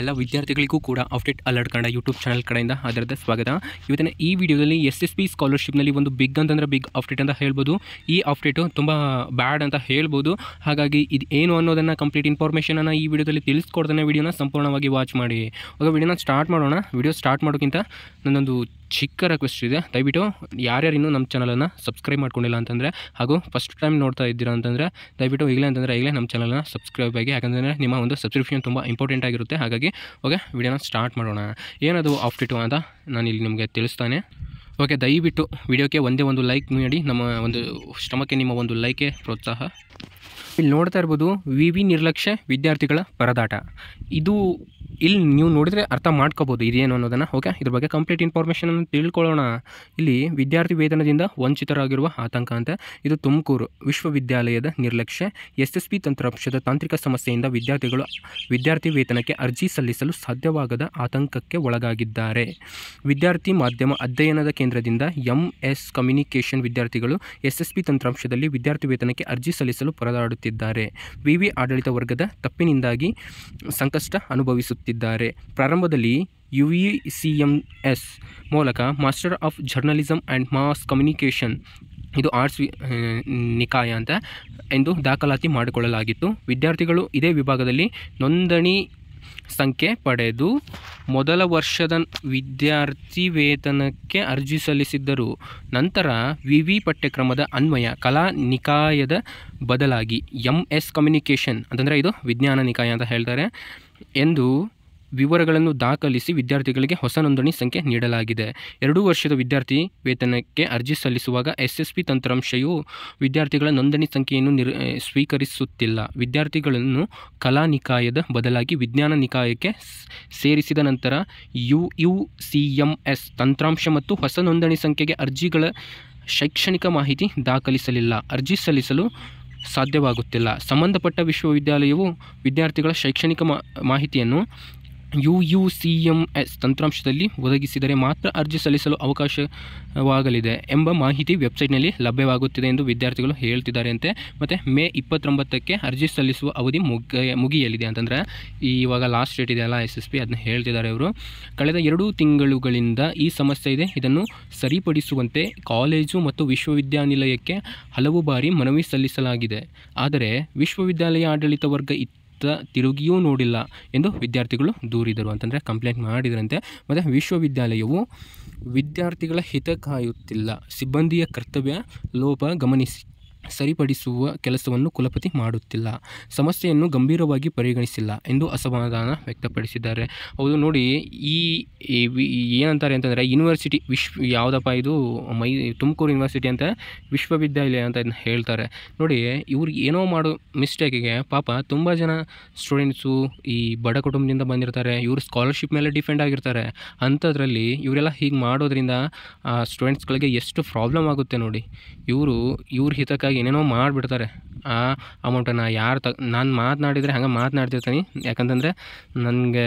ಎಲ್ಲ ವಿದ್ಯಾರ್ಥಿಗಳಿಗೂ ಕೂಡ update alert Kannada YouTube channel ಕಡೆಯಿಂದ ಅದರದ್ದೇ ಸ್ವಾಗತ ಇವತ್ತಿನ ಈ ವಿಡಿಯೋದಲ್ಲಿ ಎಸ್ ಎಸ್ ಪಿ ಸ್ಕಾಲರ್ಶಿಪ್ನಲ್ಲಿ ಒಂದು ಬಿಗ್ ಅಂತಂದರೆ ಬಿಗ್ ಅಪ್ಡೇಟ್ ಅಂತ ಹೇಳ್ಬೋದು ಈ ಅಪ್ಡೇಟು ತುಂಬ ಬ್ಯಾಡ್ ಅಂತ ಹೇಳ್ಬೋದು ಹಾಗಾಗಿ ಇದು ಏನು ಅನ್ನೋದನ್ನು ಕಂಪ್ಲೀಟ್ ಇನ್ಫಾರ್ಮೇಷನನ್ನು ಈ ವಿಡಿಯೋದಲ್ಲಿ ತಿಳಿಸ್ಕೊಡ್ತಾನೆ ವಿಡಿಯೋನ ಸಂಪೂರ್ಣವಾಗಿ ವಾಚ್ ಮಾಡಿ ಆಗ ವಿಡಿಯೋನ ಸ್ಟಾರ್ಟ್ ಮಾಡೋಣ ವಿಡಿಯೋ ಸ್ಟಾರ್ಟ್ ಮಾಡೋಕ್ಕಿಂತ ನನ್ನೊಂದು ಚಿಕ್ಕ ರಿಕ್ವೆಸ್ಟ್ ಇದೆ ದಯವಿಟ್ಟು ಯಾರ್ಯಾರು ಇನ್ನೂ ನಮ್ಮ ಚಾನಲನ್ನು ಸಬ್ಸ್ಕ್ರೈಬ್ ಮಾಡ್ಕೊಂಡಿಲ್ಲ ಅಂತಂದರೆ ಹಾಗೂ ಫಸ್ಟ್ ಟೈಮ್ ನೋಡ್ತಾ ಇದ್ದೀರಾ ಅಂತಂದರೆ ದಯವಿಟ್ಟು ಈಗಲೇ ಅಂತಂದರೆ ಈಗಲೇ ನಮ್ಮ ಚಾನಲನ್ನು ಸಬ್ಸ್ಕ್ರೈಬ್ ಆಗಿ ಯಾಕಂದರೆ ನಿಮ್ಮ ಒಂದು ಸಬ್ಸ್ಕ್ರಿಪ್ಷನ್ ತುಂಬ ಇಂಪಾರ್ಟೆಂಟ್ ಆಗಿರುತ್ತೆ ಹಾಗಾಗಿ ಓಕೆ ವಿಡಿಯೋನ ಸ್ಟಾರ್ಟ್ ಮಾಡೋಣ ಏನದು ಟಿಟು ಅಂತ ನಾನು ಇಲ್ಲಿ ನಿಮಗೆ ತಿಳಿಸ್ತಾನೆ ಓಕೆ ದಯವಿಟ್ಟು ವಿಡಿಯೋಕ್ಕೆ ಒಂದೇ ಒಂದು ಲೈಕ್ ನೀಡಿ ನಮ್ಮ ಒಂದು ಶ್ರಮಕ್ಕೆ ನಿಮ್ಮ ಒಂದು ಲೈಕೆ ಪ್ರೋತ್ಸಾಹ ಇಲ್ಲಿ ನೋಡ್ತಾ ಇರ್ಬೋದು ವಿ ವಿ ನಿರ್ಲಕ್ಷ್ಯ ವಿದ್ಯಾರ್ಥಿಗಳ ಪರದಾಟ ಇದು ಇಲ್ಲಿ ನೀವು ನೋಡಿದರೆ ಅರ್ಥ ಮಾಡ್ಕೋಬೋದು ಇದೇನು ಅನ್ನೋದನ್ನು ಓಕೆ ಇದ್ರ ಬಗ್ಗೆ ಕಂಪ್ಲೀಟ್ ಇನ್ಫಾರ್ಮೇಷನ್ ಅನ್ನು ತಿಳ್ಕೊಳ್ಳೋಣ ಇಲ್ಲಿ ವಿದ್ಯಾರ್ಥಿ ವೇತನದಿಂದ ವಂಚಿತರಾಗಿರುವ ಆತಂಕ ಅಂತ ಇದು ತುಮಕೂರು ವಿಶ್ವವಿದ್ಯಾಲಯದ ನಿರ್ಲಕ್ಷ್ಯ ಎಸ್ ಎಸ್ ಪಿ ತಂತ್ರಾಂಶದ ತಾಂತ್ರಿಕ ಸಮಸ್ಯೆಯಿಂದ ವಿದ್ಯಾರ್ಥಿಗಳು ವಿದ್ಯಾರ್ಥಿ ವೇತನಕ್ಕೆ ಅರ್ಜಿ ಸಲ್ಲಿಸಲು ಸಾಧ್ಯವಾಗದ ಆತಂಕಕ್ಕೆ ಒಳಗಾಗಿದ್ದಾರೆ ವಿದ್ಯಾರ್ಥಿ ಮಾಧ್ಯಮ ಅಧ್ಯಯನದ ಕೇಂದ್ರದಿಂದ ಎಂ ಎಸ್ ಕಮ್ಯುನಿಕೇಷನ್ ವಿದ್ಯಾರ್ಥಿಗಳು ಎಸ್ ಎಸ್ ಪಿ ತಂತ್ರಾಂಶದಲ್ಲಿ ವಿದ್ಯಾರ್ಥಿ ವೇತನಕ್ಕೆ ಅರ್ಜಿ ಸಲ್ಲಿಸಲು ಪರದಾಡುತ್ತೆ ಅನುಭವಿಸುತ್ತಿದ್ದಾರೆ ವಿವಿ ಆಡಳಿತ ವರ್ಗದ ತಪ್ಪಿನಿಂದಾಗಿ ಸಂಕಷ್ಟ ಅನುಭವಿಸುತ್ತಿದ್ದಾರೆ ಪ್ರಾರಂಭದಲ್ಲಿ U V C M S ಮೂಲಕ master of journalism and mass communication ಇದು ಆರ್ಟ್ಸ್ ನಿಕಾಯ ಅಂತ ಎಂದು ದಾಖಲಾತಿ ಮಾಡಿಕೊಳ್ಳಲಾಗಿತ್ತು ವಿದ್ಯಾರ್ಥಿಗಳು ಇದೇ ವಿಭಾಗದಲ್ಲಿ ನೋಂದಣಿ ಸಂಖ್ಯೆ ಪಡೆದು ಮೊದಲ ವರ್ಷದ ವಿದ್ಯಾರ್ಥಿ ವೇತನಕ್ಕೆ ಅರ್ಜಿ ಸಲ್ಲಿಸಿದ್ದರು ನಂತರ ವಿ ವಿ ಪಠ್ಯಕ್ರಮದ ಅನ್ವಯ ಕಲಾ ನಿಕಾಯದ ಬದಲಾಗಿ ಎಂ ಎಸ್ ಕಮ್ಯುನಿಕೇಷನ್ ಅಂತಂದರೆ ಇದು ವಿಜ್ಞಾನ ನಿಕಾಯ ಅಂತ ಹೇಳ್ತಾರೆ ಎಂದು ವಿವರಗಳನ್ನು ದಾಖಲಿಸಿ ವಿದ್ಯಾರ್ಥಿಗಳಿಗೆ ಹೊಸ ನೋಂದಣಿ ಸಂಖ್ಯೆ ನೀಡಲಾಗಿದೆ ಎರಡು ವರ್ಷದ ವಿದ್ಯಾರ್ಥಿ ವೇತನಕ್ಕೆ ಅರ್ಜಿ ಸಲ್ಲಿಸುವಾಗ ಎಸ್ ಎಸ್ ವಿದ್ಯಾರ್ಥಿಗಳ ನೋಂದಣಿ ಸಂಖ್ಯೆಯನ್ನು ನಿರ್ ಸ್ವೀಕರಿಸುತ್ತಿಲ್ಲ ವಿದ್ಯಾರ್ಥಿಗಳನ್ನು ಕಲಾ ನಿಕಾಯದ ಬದಲಾಗಿ ವಿಜ್ಞಾನ ನಿಕಾಯಕ್ಕೆ ಸೇರಿಸಿದ ನಂತರ U U C M S ತಂತ್ರಾಂಶ ಮತ್ತು ಹೊಸ ನೋಂದಣಿ ಸಂಖ್ಯೆಗೆ ಅರ್ಜಿಗಳ ಶೈಕ್ಷಣಿಕ ಮಾಹಿತಿ ದಾಖಲಿಸಲಿಲ್ಲ ಅರ್ಜಿ ಸಲ್ಲಿಸಲು ಸಾಧ್ಯವಾಗುತ್ತಿಲ್ಲ ಸಂಬಂಧಪಟ್ಟ ವಿಶ್ವವಿದ್ಯಾಲಯವು ವಿದ್ಯಾರ್ಥಿಗಳ ಶೈಕ್ಷಣಿಕ ಮಾಹಿತಿಯನ್ನು U U C M S ತಂತ್ರಾಂಶದಲ್ಲಿ ಒದಗಿಸಿದರೆ ಮಾತ್ರ ಅರ್ಜಿ ಸಲ್ಲಿಸಲು ಅವಕಾಶವಾಗಲಿದೆ ಎಂಬ ಮಾಹಿತಿ ವೆಬ್ಸೈಟ್ನಲ್ಲಿ ಲಭ್ಯವಾಗುತ್ತಿದೆ ಎಂದು ವಿದ್ಯಾರ್ಥಿಗಳು ಹೇಳ್ತಿದ್ದಾರೆ ಅಂತೆ ಮತ್ತು ಮೇ ಇಪ್ಪತ್ತೊಂಬತ್ತಕ್ಕೆ ಅರ್ಜಿ ಸಲ್ಲಿಸುವ ಅವಧಿ ಮುಗಿಯ ಮುಗಿಯಲಿದೆ ಅಂತಂದರೆ ಇವಾಗ ಲಾಸ್ಟ್ ಡೇಟ್ ಇದೆಯಲ್ಲ ಎಸ್ ಎಸ್ ಪಿ ಅದನ್ನ ಹೇಳ್ತಿದ್ದಾರೆ ಅವರು ಕಳೆದ ಎರಡು ತಿಂಗಳುಗಳಿಂದ ಈ ಸಮಸ್ಯೆ ಇದೆ ಇದನ್ನು ಸರಿಪಡಿಸುವಂತೆ ಕಾಲೇಜು ಮತ್ತು ವಿಶ್ವವಿದ್ಯಾನಿಲಯಕ್ಕೆ ಹಲವು ಬಾರಿ ಮನವಿ ಸಲ್ಲಿಸಲಾಗಿದೆ ಆದರೆ ವಿಶ್ವವಿದ್ಯಾಲಯ ಆಡಳಿತ ವರ್ಗ ಇತ್ತು ಮಾತ್ರ ತಿರುಗಿಯೂ ನೋಡಿಲ್ಲ ಎಂದು ವಿದ್ಯಾರ್ಥಿಗಳು ದೂರಿದರು ಅಂತಂದರೆ ಕಂಪ್ಲೇಂಟ್ ಮಾಡಿದರಂತೆ ಮತ್ತು ವಿಶ್ವವಿದ್ಯಾಲಯವು ವಿದ್ಯಾರ್ಥಿಗಳ ಹಿತ ಕಾಯುತ್ತಿಲ್ಲ ಸಿಬ್ಬಂದಿಯ ಕರ್ತವ್ಯ ಲೋಪ ಗಮನಿಸಿ ಸರಿಪಡಿಸುವ ಕೆಲಸವನ್ನು ಕುಲಪತಿ ಮಾಡುತ್ತಿಲ್ಲ ಸಮಸ್ಯೆಯನ್ನು ಗಂಭೀರವಾಗಿ ಪರಿಗಣಿಸಿಲ್ಲ ಎಂದು ಅಸಮಾಧಾನ ವ್ಯಕ್ತಪಡಿಸಿದ್ದಾರೆ ಹೌದು ನೋಡಿ ಈ ಏನಂತಾರೆ ಅಂತಂದರೆ ಯೂನಿವರ್ಸಿಟಿ ವಿಶ್ ಯಾವುದಪ್ಪ ಇದು ಮೈ ತುಮಕೂರು ಯೂನಿವರ್ಸಿಟಿ ಅಂತ ವಿಶ್ವವಿದ್ಯಾಲಯ ಅಂತ ಇದನ್ನ ಹೇಳ್ತಾರೆ ನೋಡಿ ಇವ್ರಿಗೆ ಏನೋ ಮಾಡೋ ಮಿಸ್ಟೇಕಿಗೆ ಪಾಪ ತುಂಬ ಜನ ಸ್ಟೂಡೆಂಟ್ಸು ಈ ಬಡ ಕುಟುಂಬದಿಂದ ಬಂದಿರ್ತಾರೆ ಇವರು ಸ್ಕಾಲರ್ಶಿಪ್ ಮೇಲೆ ಡಿಪೆಂಡ್ ಆಗಿರ್ತಾರೆ ಅಂಥದ್ರಲ್ಲಿ ಇವರೆಲ್ಲ ಹೀಗೆ ಮಾಡೋದ್ರಿಂದ ಸ್ಟೂಡೆಂಟ್ಸ್ಗಳಿಗೆ ಎಷ್ಟು ಪ್ರಾಬ್ಲಮ್ ಆಗುತ್ತೆ ನೋಡಿ ಇವರು ಇವ್ರ ಹಿತಕ್ಕಾಗಿ ಏನೇನೋ ಮಾಡಿಬಿಡ್ತಾರೆ ಆ ಅಮೌಂಟನ್ನು ಯಾರು ತ ನಾನು ಮಾತನಾಡಿದರೆ ಹಂಗೆ ಮಾತನಾಡ್ತಿರ್ತೀನಿ ಯಾಕಂತಂದರೆ ನನಗೆ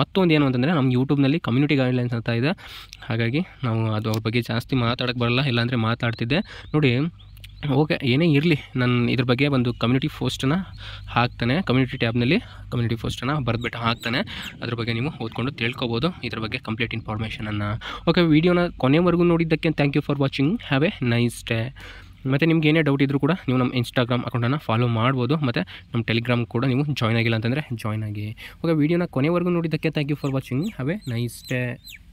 ಮತ್ತೊಂದು ಏನು ಅಂತಂದರೆ ನಮ್ಮ ಯೂಟ್ಯೂಬ್ನಲ್ಲಿ ಕಮ್ಯುನಿಟಿ ಗೈಡ್ಲೈನ್ಸ್ ಅಂತ ಇದೆ ಹಾಗಾಗಿ ನಾವು ಅದು ಅವ್ರ ಬಗ್ಗೆ ಜಾಸ್ತಿ ಮಾತಾಡೋಕ್ಕೆ ಬರಲ್ಲ ಇಲ್ಲಾಂದರೆ ಮಾತಾಡ್ತಿದ್ದೆ ನೋಡಿ ಓಕೆ ಏನೇ ಇರಲಿ ನಾನು ಇದ್ರ ಬಗ್ಗೆ ಒಂದು ಕಮ್ಯುನಿಟಿ ಪೋಸ್ಟನ್ನು ಹಾಕ್ತಾನೆ ಕಮ್ಯುನಿಟಿ ಟ್ಯಾಬ್ನಲ್ಲಿ ಕಮ್ಯುನಿಟಿ ಪೋಸ್ಟನ್ನು ಬರೆದ್ಬಿಟ್ಟು ಹಾಕ್ತಾನೆ ಅದ್ರ ಬಗ್ಗೆ ನೀವು ಓದ್ಕೊಂಡು ತಿಳ್ಕೊಬೋದು ಇದ್ರ ಬಗ್ಗೆ ಕಂಪ್ಲೀಟ್ ಇನ್ಫಾರ್ಮೇಷನನ್ನು ಓಕೆ ವೀಡಿಯೋನ ಕೊನೆವರೆಗೂ ನೋಡಿದ್ದಕ್ಕೆ thank you for watching have a nice day ಮತ್ತು ನಿಮ್ಗೆ ಏನೇ ಡೌಟ್ ಇದ್ದರೂ ಕೂಡ ನೀವು ನಮ್ಮ ಇನ್ಸ್ಟಾಗ್ರಾಮ್ ಅಕೌಂಟನ್ನು ಫಾಲೋ ಮಾಡ್ಬೋದು ಮತ್ತು ನಮ್ಮ ಟೆಲಿಗ್ರಾಮ್ ಕೂಡ ನೀವು ಜಾಯ್ನ್ ಆಗಿಲ್ಲ ಅಂತಂದರೆ ಜಾಯ್ನ್ ಆಗಿ ಓಕೆ ವೀಡಿಯೋನ ಕೊನೆವರೆಗೂ ನೋಡಿದ್ದಕ್ಕೆ thank you for watching have a nice day